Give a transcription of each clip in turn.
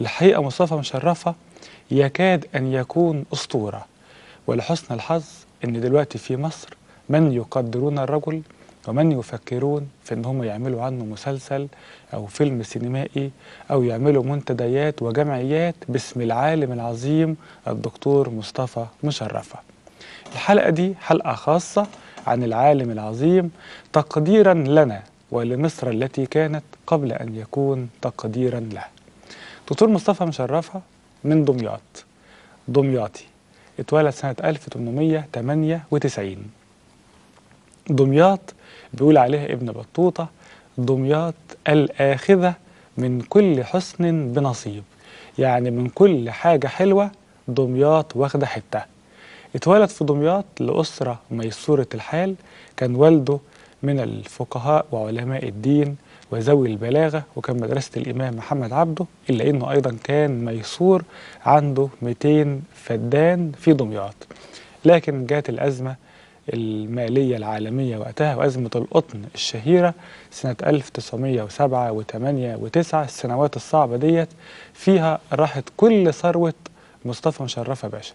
الحقيقة مصطفى مشرفة يكاد أن يكون أسطورة ولحسن الحظ أن دلوقتي في مصر من يقدرون الرجل ومن يفكرون في ان هم يعملوا عنه مسلسل او فيلم سينمائي او يعملوا منتديات وجمعيات باسم العالم العظيم الدكتور مصطفى مشرفه الحلقه دي حلقه خاصه عن العالم العظيم تقديرا لنا ولمصر التي كانت قبل ان يكون تقديرا له دكتور مصطفى مشرفة من دمياط دمياطي اتولد سنة 1898 دمياط بيقول عليها ابن بطوطة دمياط الآخذة من كل حسن بنصيب يعني من كل حاجة حلوة دمياط واخدة حتة اتولد في دمياط لأسرة ميسورة الحال كان والده من الفقهاء وعلماء الدين وذوي البلاغة وكان مدرسة الإمام محمد عبده إلا إنه أيضا كان ميسور عنده 200 فدان في دمياط لكن جات الأزمة المالية العالمية وقتها وأزمة القطن الشهيرة سنة 1907 و8 و9 السنوات الصعبة ديت فيها راحت كل ثروة مصطفى مشرفة باشا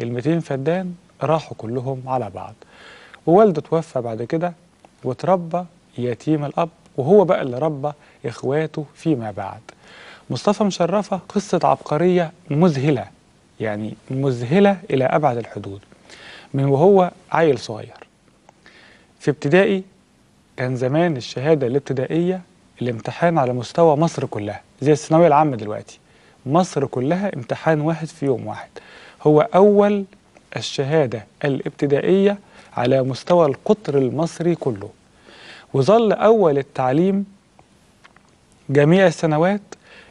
ال 200 فدان راحوا كلهم على بعض ووالده توفى بعد كده وتربى يتيم الأب وهو بقى اللي ربى إخواته فيما بعد مصطفى مشرفة قصة عبقرية مذهلة يعني مذهلة إلى أبعد الحدود من وهو عيل صغير في ابتدائي كان زمان الشهادة الابتدائية الامتحان على مستوى مصر كلها زي الثانوية العامة دلوقتي مصر كلها امتحان واحد في يوم واحد هو أول الشهادة الابتدائية على مستوى القطر المصري كله وظل أول التعليم جميع السنوات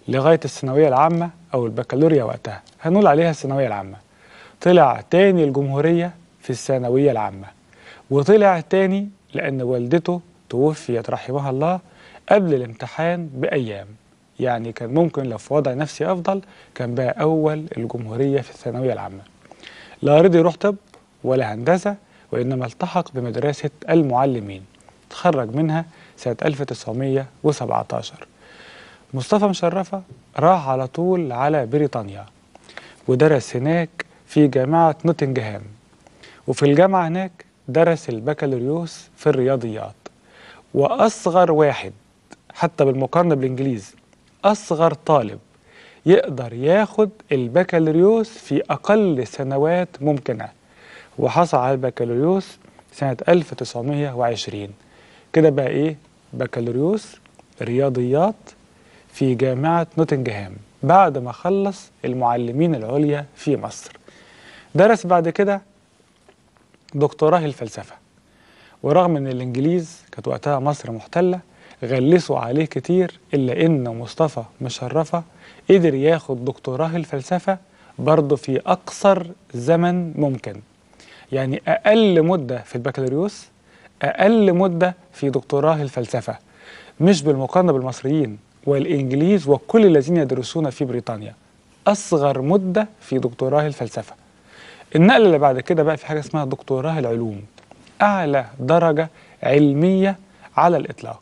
لغاية الثانوية العامة أو البكالوريا وقتها هنقول عليها الثانوية العامة طلع تاني الجمهورية في الثانوية العامة وطلع تاني لأن والدته توفيت رحمها الله قبل الامتحان بأيام يعني كان ممكن لو في وضع نفسي أفضل كان بقى أول الجمهورية في الثانوية العامة لا رضي يروح طب ولا هندسة وإنما التحق بمدرسة المعلمين تخرج منها سنة 1917 مصطفى مشرفة راح على طول على بريطانيا ودرس هناك في جامعة نوتنجهام وفي الجامعة هناك درس البكالوريوس في الرياضيات وأصغر واحد حتى بالمقارنة بالإنجليز أصغر طالب يقدر ياخد البكالوريوس في أقل سنوات ممكنة وحصل على البكالوريوس سنة 1920 كده بقى ايه بكالوريوس رياضيات في جامعة نوتنجهام بعد ما خلص المعلمين العليا في مصر درس بعد كده دكتوراه الفلسفة ورغم ان الانجليز كانت وقتها مصر محتلة غلسوا عليه كتير إلا إن مصطفى مشرفة قدر ياخد دكتوراه الفلسفة برضه في أقصر زمن ممكن يعني أقل مدة في البكالوريوس أقل مدة في دكتوراه الفلسفة مش بالمقارنة بالمصريين والإنجليز وكل الذين يدرسون في بريطانيا أصغر مدة في دكتوراه الفلسفة النقلة اللي بعد كده بقى في حاجة اسمها دكتوراه العلوم أعلى درجة علمية على الإطلاق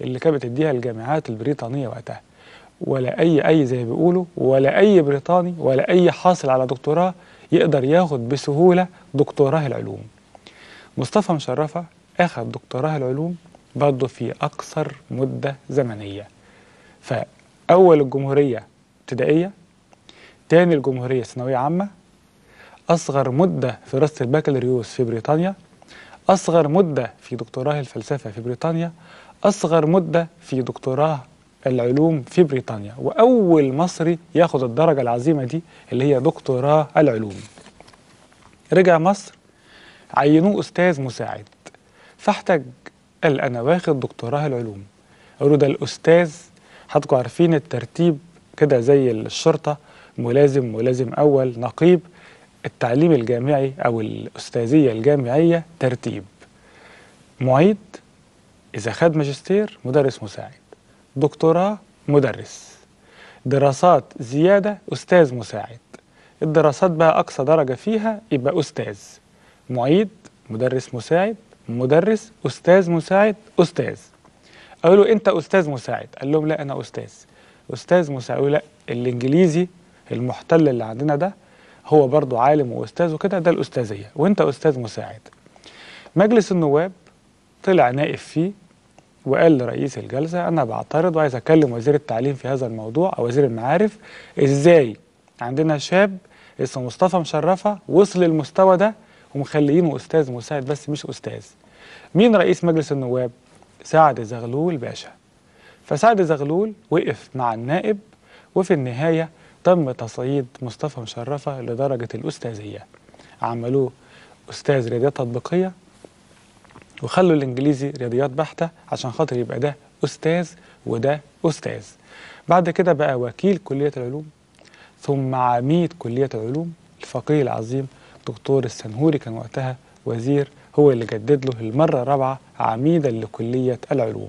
اللي كانت بتديها الجامعات البريطانية وقتها ولا أي أي زي بيقولوا ولا أي بريطاني ولا أي حاصل على دكتوراه يقدر ياخد بسهولة دكتوراه العلوم مصطفى مشرفة أخذ دكتوراه العلوم برضه في أقصر مدة زمنية فأول الجمهورية ابتدائية تاني الجمهورية ثانوية عامة أصغر مدة في دراسة البكالوريوس في بريطانيا أصغر مدة في دكتوراه الفلسفة في بريطانيا أصغر مدة في دكتوراه العلوم في بريطانيا وأول مصري ياخد الدرجة العظيمة دي اللي هي دكتوراه العلوم رجع مصر عينوه أستاذ مساعد فاحتج قال انا واخد دكتوراه العلوم قالوا ده الاستاذ حضراتكم عارفين الترتيب كده زي الشرطه ملازم ملازم اول نقيب التعليم الجامعي او الاستاذيه الجامعيه ترتيب معيد اذا خد ماجستير مدرس مساعد دكتوراه مدرس دراسات زياده استاذ مساعد الدراسات بقى اقصى درجه فيها يبقى استاذ معيد مدرس مساعد مدرس أستاذ مساعد أستاذ قالوا له أنت أستاذ مساعد قال لهم لا أنا أستاذ أستاذ مساعد لا الإنجليزي المحتل اللي عندنا ده هو برضه عالم وأستاذ وكده ده الأستاذية وأنت أستاذ مساعد مجلس النواب طلع نائب فيه وقال لرئيس الجلسة أنا بعترض وعايز أكلم وزير التعليم في هذا الموضوع أو وزير المعارف إزاي عندنا شاب اسمه مصطفى مشرفة وصل للمستوى ده ومخليينه أستاذ مساعد بس مش أستاذ مين رئيس مجلس النواب؟ سعد زغلول باشا فسعد زغلول وقف مع النائب وفي النهاية تم تصعيد مصطفى مشرفة لدرجة الأستاذية عملوه أستاذ رياضيات تطبيقية وخلوا الإنجليزي رياضيات بحتة عشان خاطر يبقى ده أستاذ وده أستاذ بعد كده بقى وكيل كلية العلوم ثم عميد كلية العلوم الفقيه العظيم الدكتور السنهوري كان وقتها وزير هو اللي جدد له المرة الرابعة عميدا لكلية العلوم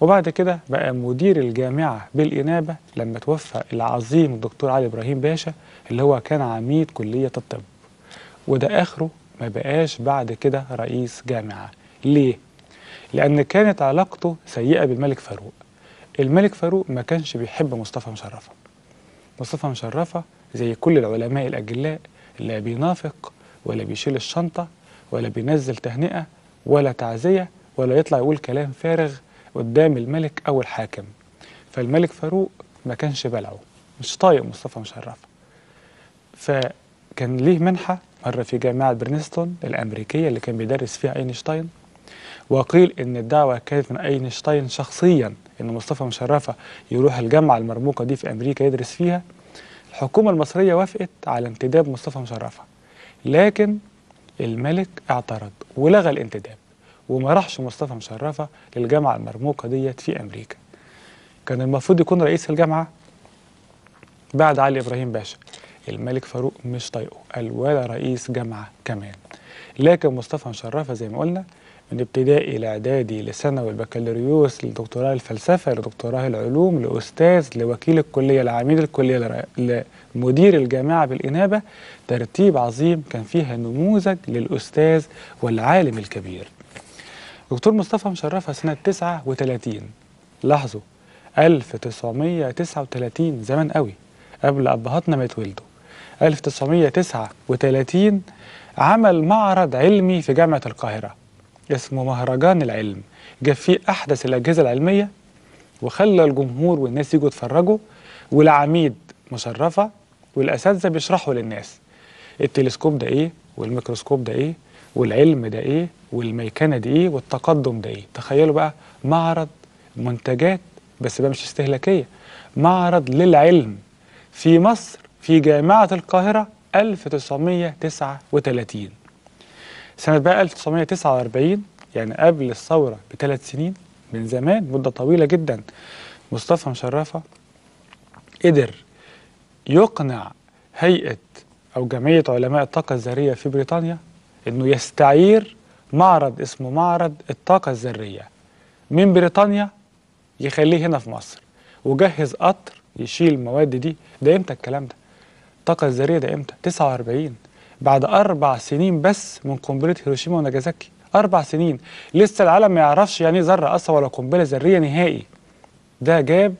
وبعد كده بقى مدير الجامعة بالإنابة لما توفى العظيم الدكتور علي إبراهيم باشا اللي هو كان عميد كلية الطب وده آخره ما بقاش بعد كده رئيس جامعة ليه؟ لأن كانت علاقته سيئة بالملك فاروق الملك فاروق ما كانش بيحب مصطفى مشرفة مصطفى مشرفة زي كل العلماء الأجلاء لا بينافق ولا بيشيل الشنطة ولا بينزل تهنئة ولا تعزية ولا يطلع يقول كلام فارغ قدام الملك أو الحاكم فالملك فاروق ما كانش بلعه مش طايق مصطفى مشرف فكان ليه منحة مرة في جامعة برنستون الأمريكية اللي كان بيدرس فيها أينشتاين وقيل إن الدعوة كانت من أينشتاين شخصيا إن مصطفى مشرفة يروح الجامعة المرموقة دي في أمريكا يدرس فيها الحكومة المصرية وافقت على انتداب مصطفى مشرفة لكن الملك اعترض ولغى الانتداب وما راحش مصطفى مشرفة للجامعة المرموقة ديت في أمريكا كان المفروض يكون رئيس الجامعة بعد علي إبراهيم باشا الملك فاروق مش طايقه قال ولا رئيس جامعة كمان لكن مصطفى مشرفة زي ما قلنا من ابتدائي لاعدادي لثانوي البكالوريوس لدكتوراه الفلسفه لدكتوراه العلوم لاستاذ لوكيل الكليه لعميد الكليه لمدير الجامعه بالانابه ترتيب عظيم كان فيها نموذج للاستاذ والعالم الكبير. دكتور مصطفى مشرفها سنه 39 لاحظوا 1939 زمان قوي قبل ابهاتنا ما يتولدوا 1939 عمل معرض علمي في جامعه القاهره اسمه مهرجان العلم جاب فيه أحدث الأجهزة العلمية وخلى الجمهور والناس يجوا يتفرجوا والعميد مشرفة والأساتذة بيشرحوا للناس التلسكوب ده إيه والميكروسكوب ده إيه والعلم ده إيه والميكنة دي إيه والتقدم ده إيه تخيلوا بقى معرض منتجات بس بقى مش استهلاكية معرض للعلم في مصر في جامعة القاهرة 1939 سنة بقى 1949 يعني قبل الثورة بثلاث سنين من زمان مدة طويلة جدا مصطفى مشرفة قدر يقنع هيئة أو جمعية علماء الطاقة الذرية في بريطانيا أنه يستعير معرض اسمه معرض الطاقة الذرية من بريطانيا يخليه هنا في مصر وجهز قطر يشيل المواد دي ده امتى الكلام ده؟ الطاقة الذرية ده امتى؟ 49 بعد أربع سنين بس من قنبلة هيروشيما وناجازاكي أربع سنين لسه العالم ما يعرفش يعني ذرة أصلا ولا قنبلة ذرية نهائي ده جاب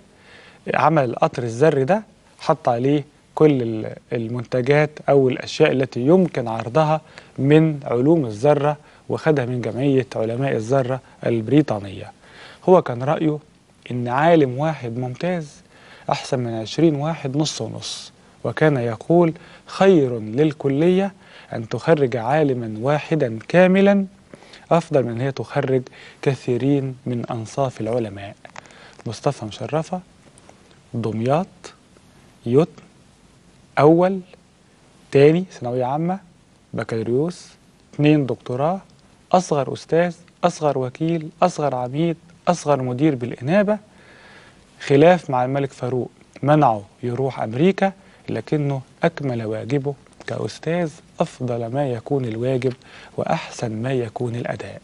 عمل القطر الذري ده حط عليه كل المنتجات أو الأشياء التي يمكن عرضها من علوم الذرة وخدها من جمعية علماء الذرة البريطانية هو كان رأيه إن عالم واحد ممتاز أحسن من عشرين واحد نص ونص وكان يقول خير للكلية أن تخرج عالما واحدا كاملا أفضل من هي تخرج كثيرين من أنصاف العلماء مصطفى مشرفة دمياط يتن أول تاني ثانوية عامة بكالوريوس اتنين دكتوراه أصغر أستاذ أصغر وكيل أصغر عميد أصغر مدير بالإنابة خلاف مع الملك فاروق منعه يروح أمريكا لكنه أكمل واجبه كأستاذ أفضل ما يكون الواجب وأحسن ما يكون الأداء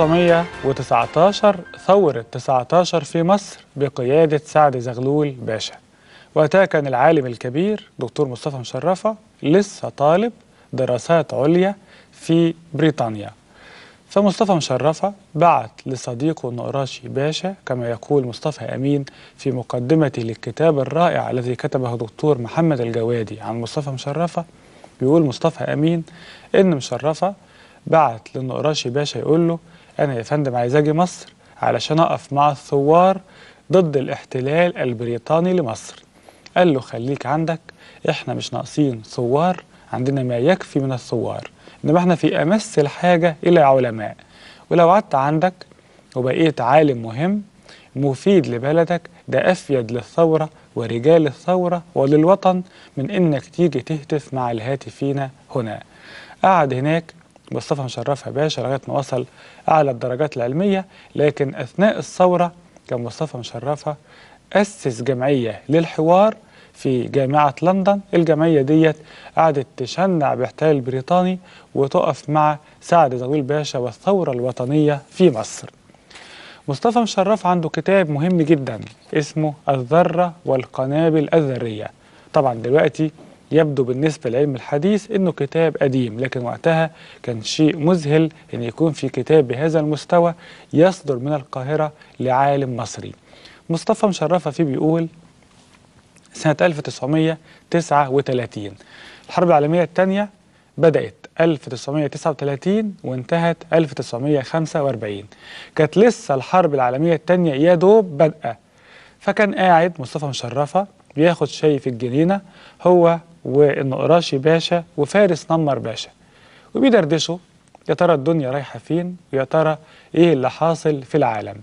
1919 ثورة 19 في مصر بقيادة سعد زغلول باشا وقتها كان العالم الكبير دكتور مصطفى مشرفة لسه طالب دراسات عليا في بريطانيا فمصطفى مشرفة بعت لصديقه النقراشي باشا كما يقول مصطفى أمين في مقدمته للكتاب الرائع الذي كتبه دكتور محمد الجوادي عن مصطفى مشرفة بيقول مصطفى أمين إن مشرفة بعت للنقراشي باشا يقول له انا يا فندم عايز اجي مصر علشان اقف مع الثوار ضد الاحتلال البريطاني لمصر قال له خليك عندك احنا مش ناقصين ثوار عندنا ما يكفي من الثوار انما احنا في امس الحاجه الى علماء ولو قعدت عندك وبقيت عالم مهم مفيد لبلدك ده افيد للثوره ورجال الثوره وللوطن من انك تيجي تهتف مع الهاتفين هنا قعد هناك مصطفى مشرفها باشا لغايه ما وصل اعلى الدرجات العلميه لكن اثناء الثوره كان مصطفى مشرف اسس جمعيه للحوار في جامعه لندن الجمعيه ديت قعدت تشنع باحتلال البريطاني وتقف مع سعد زغلول باشا والثوره الوطنيه في مصر مصطفى مشرف عنده كتاب مهم جدا اسمه الذره والقنابل الذريه طبعا دلوقتي يبدو بالنسبة لعلم الحديث أنه كتاب قديم لكن وقتها كان شيء مذهل أن يكون في كتاب بهذا المستوى يصدر من القاهرة لعالم مصري مصطفى مشرفة فيه بيقول سنة 1939 الحرب العالمية الثانية بدأت 1939 وانتهت 1945 كانت لسه الحرب العالمية الثانية يا دوب بادئة فكان قاعد مصطفى مشرفة بياخد شاي في الجنينة هو والنقراشي باشا وفارس نمر باشا وبيدردشوا يا ترى الدنيا رايحة فين ويا ترى إيه اللي حاصل في العالم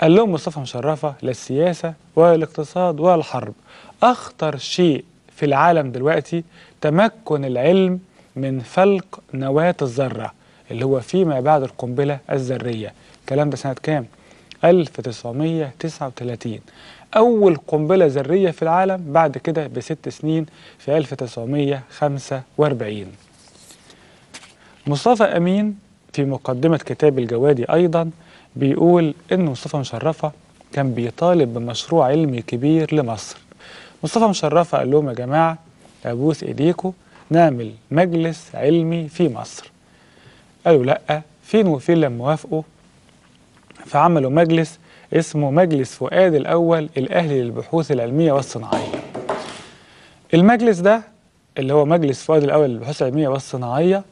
قال لهم مصطفى مشرفة لا السياسة ولا الاقتصاد ولا الحرب أخطر شيء في العالم دلوقتي تمكن العلم من فلق نواة الذرة اللي هو فيما بعد القنبلة الذرية الكلام ده سنة كام؟ 1939 أول قنبلة ذرية في العالم بعد كده بست سنين في 1945 مصطفى أمين في مقدمة كتاب الجوادي أيضا بيقول إن مصطفى مشرفة كان بيطالب بمشروع علمي كبير لمصر مصطفى مشرفة قال لهم يا جماعة أبوس إيديكم نعمل مجلس علمي في مصر قالوا لأ فين وفين لما وافقوا فعملوا مجلس اسمه مجلس فؤاد الأول الأهلي للبحوث العلمية والصناعية المجلس ده اللي هو مجلس فؤاد الأول للبحوث العلمية والصناعية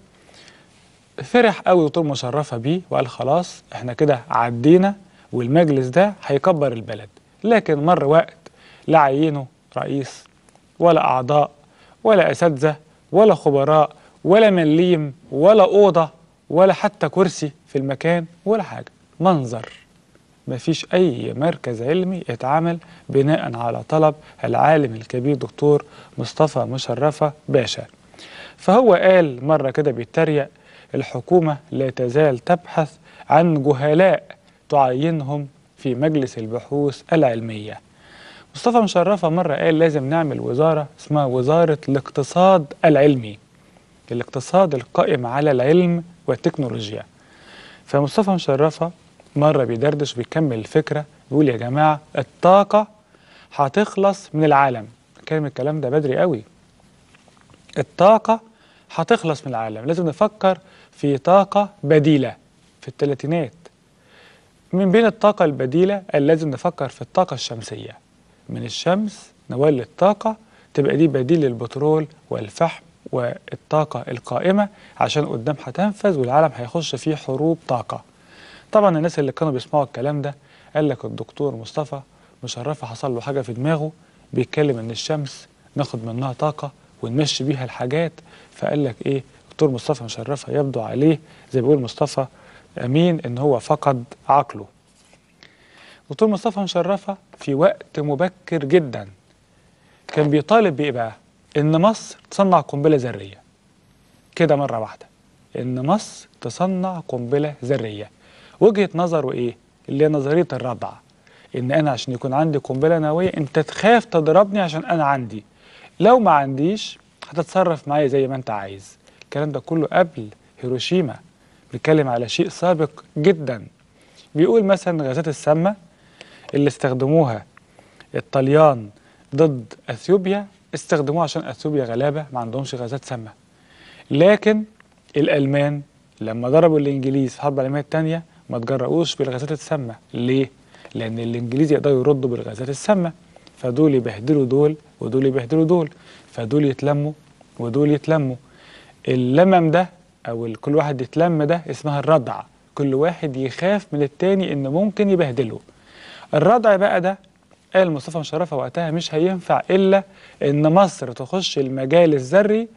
فرح قوي وطول مشرفة بيه وقال خلاص احنا كده عدينا والمجلس ده هيكبر البلد لكن مر وقت لا عينه رئيس ولا أعضاء ولا أساتذة ولا خبراء ولا مليم ولا أوضة ولا حتى كرسي في المكان ولا حاجة منظر ما فيش أي مركز علمي اتعمل بناء على طلب العالم الكبير دكتور مصطفى مشرفة باشا فهو قال مرة كده بيتريق الحكومة لا تزال تبحث عن جهلاء تعينهم في مجلس البحوث العلمية مصطفى مشرفة مرة قال لازم نعمل وزارة اسمها وزارة الاقتصاد العلمي الاقتصاد القائم على العلم والتكنولوجيا فمصطفى مشرفة مرة بيدردش وبيكمل الفكرة بيقول يا جماعة الطاقة هتخلص من العالم كلمة الكلام ده بدري قوي الطاقة هتخلص من العالم لازم نفكر في طاقة بديلة في الثلاثينات من بين الطاقة البديلة لازم نفكر في الطاقة الشمسية من الشمس نولد طاقة تبقى دي بديل للبترول والفحم والطاقة القائمة عشان قدام هتنفذ والعالم هيخش فيه حروب طاقة طبعا الناس اللي كانوا بيسمعوا الكلام ده قال لك الدكتور مصطفى مشرفه حصل له حاجه في دماغه بيتكلم ان الشمس ناخد منها طاقه ونمشي بيها الحاجات فقال لك ايه دكتور مصطفى مشرفه يبدو عليه زي بيقول مصطفى امين ان هو فقد عقله دكتور مصطفى مشرفه في وقت مبكر جدا كان بيطالب بايه بقى ان مصر تصنع قنبله ذريه كده مره واحده ان مصر تصنع قنبله ذريه وجهه نظره ايه اللي هي نظريه الردع ان انا عشان يكون عندي قنبله نوويه انت تخاف تضربني عشان انا عندي لو ما عنديش هتتصرف معايا زي ما انت عايز الكلام ده كله قبل هيروشيما بيتكلم على شيء سابق جدا بيقول مثلا غازات السامه اللي استخدموها الطليان ضد اثيوبيا استخدموها عشان اثيوبيا غلابه ما عندهمش غازات سامه لكن الالمان لما ضربوا الانجليز في الحرب العالميه الثانيه ما تجرؤوش بالغازات السامه ليه لان الانجليزي يقدروا يردوا بالغازات السامه فدول يبهدلوا دول ودول يبهدلوا دول فدول يتلموا ودول يتلموا اللمم ده او كل واحد يتلم ده اسمها الردع كل واحد يخاف من التاني ان ممكن يبهدله الردع بقى ده قال مصطفى مشرفه وقتها مش هينفع الا ان مصر تخش المجال الذري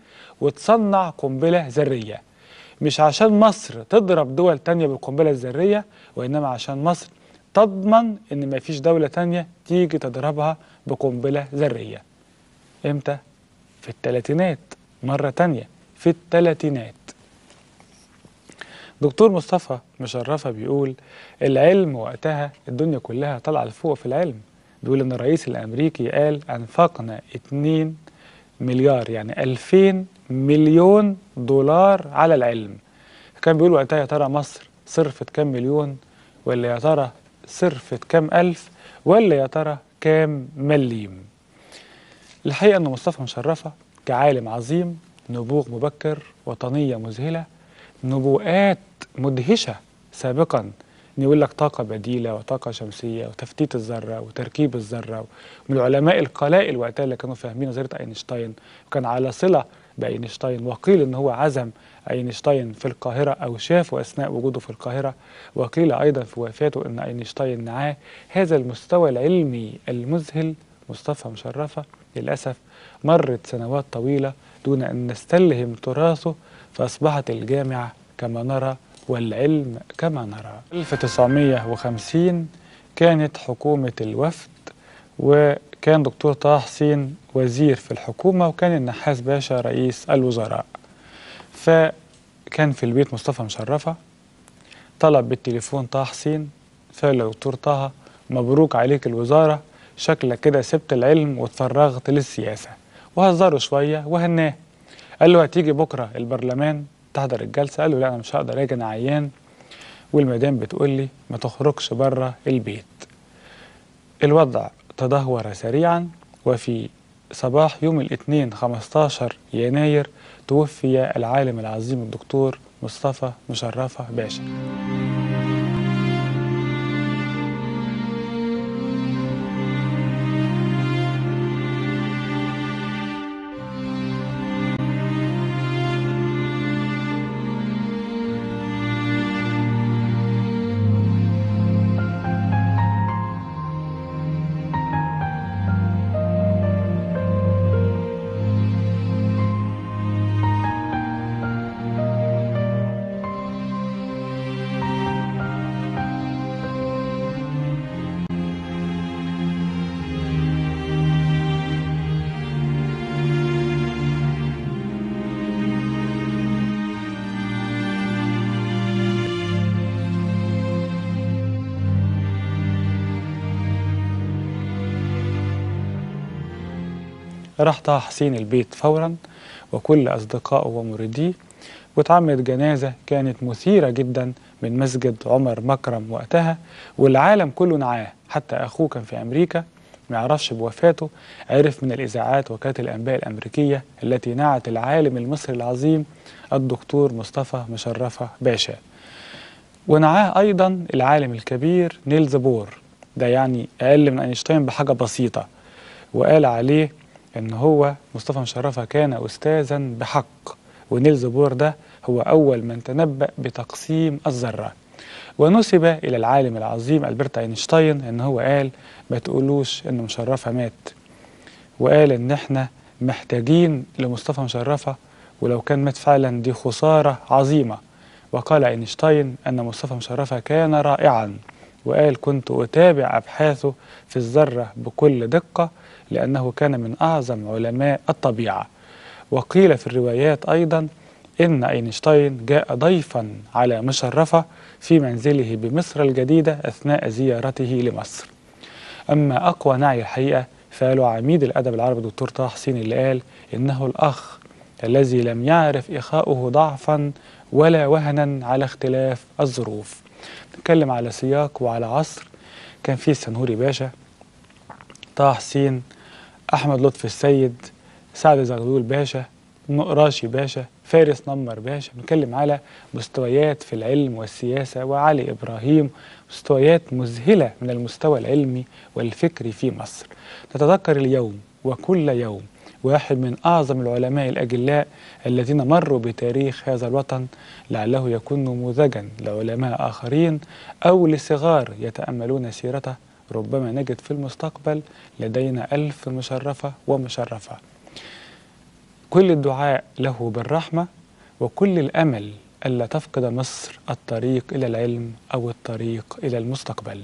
وتصنع قنبله ذريه مش عشان مصر تضرب دول تانية بالقنبلة الذرية وإنما عشان مصر تضمن إن ما فيش دولة تانية تيجي تضربها بقنبلة ذرية إمتى؟ في الثلاثينات مرة تانية في الثلاثينات دكتور مصطفى مشرفة بيقول العلم وقتها الدنيا كلها طالعة لفوق في العلم بيقول إن الرئيس الأمريكي قال أنفقنا 2 مليار يعني 2000 مليون دولار على العلم كان بيقول وقتها يا ترى مصر صرفت كام مليون ولا يا ترى صرفت كام ألف ولا يا ترى كام مليم الحقيقة أن مصطفى مشرفة كعالم عظيم نبوغ مبكر وطنية مذهلة نبوءات مدهشة سابقا يقول لك طاقة بديلة وطاقة شمسية وتفتيت الذرة وتركيب الذرة من العلماء القلائل وقتها اللي كانوا فاهمين نظرية أينشتاين وكان على صلة باينشتاين وقيل ان هو عزم اينشتاين في القاهره او شافه اثناء وجوده في القاهره وقيل ايضا في وفاته ان اينشتاين معاه هذا المستوى العلمي المذهل مصطفى مشرفه للاسف مرت سنوات طويله دون ان نستلهم تراثه فاصبحت الجامعه كما نرى والعلم كما نرى 1950 كانت حكومه الوفد و كان دكتور طه حسين وزير في الحكومة وكان النحاس باشا رئيس الوزراء فكان في البيت مصطفى مشرفة طلب بالتليفون طه حسين فقال دكتور طه مبروك عليك الوزارة شكلك كده سبت العلم واتفرغت للسياسة وهزره شوية وهناه قال له هتيجي بكرة البرلمان تحضر الجلسة قال له لا أنا مش هقدر أجي أنا عيان والمدام بتقول لي ما تخرجش بره البيت الوضع تدهور سريعا وفي صباح يوم الاثنين 15 يناير توفي العالم العظيم الدكتور مصطفى مشرفة باشا راح طه حسين البيت فورا وكل أصدقائه ومريديه واتعمد جنازة كانت مثيرة جدا من مسجد عمر مكرم وقتها والعالم كله نعاه حتى أخوه كان في أمريكا ما يعرفش بوفاته عرف من الإذاعات وكالة الأنباء الأمريكية التي نعت العالم المصري العظيم الدكتور مصطفى مشرفة باشا ونعاه أيضا العالم الكبير نيلز بور ده يعني أقل من أينشتاين بحاجة بسيطة وقال عليه ان هو مصطفى مشرفه كان استاذا بحق ونيل زبور ده هو اول من تنبأ بتقسيم الذره ونسب الى العالم العظيم البرت اينشتاين ان هو قال ما تقولوش ان مشرفه مات وقال ان احنا محتاجين لمصطفى مشرفه ولو كان مات فعلا دي خساره عظيمه وقال اينشتاين ان مصطفى مشرفه كان رائعا وقال كنت أتابع أبحاثه في الذرة بكل دقة لأنه كان من أعظم علماء الطبيعة وقيل في الروايات أيضا إن أينشتاين جاء ضيفا على مشرفة في منزله بمصر الجديدة أثناء زيارته لمصر أما أقوى نعي الحقيقة فقالوا عميد الأدب العربي دكتور طه حسين اللي قال إنه الأخ الذي لم يعرف إخاؤه ضعفا ولا وهنا على اختلاف الظروف نتكلم على سياق وعلى عصر كان فيه السنهوري باشا طه حسين أحمد لطفي السيد سعد زغلول باشا مقراشي باشا فارس نمر باشا بنتكلم على مستويات في العلم والسياسة وعلي إبراهيم مستويات مذهلة من المستوى العلمي والفكري في مصر نتذكر اليوم وكل يوم واحد من أعظم العلماء الأجلاء الذين مروا بتاريخ هذا الوطن لعله يكون نموذجا لعلماء آخرين أو لصغار يتأملون سيرته ربما نجد في المستقبل لدينا ألف مشرفة ومشرفة كل الدعاء له بالرحمة وكل الأمل ألا تفقد مصر الطريق إلى العلم أو الطريق إلى المستقبل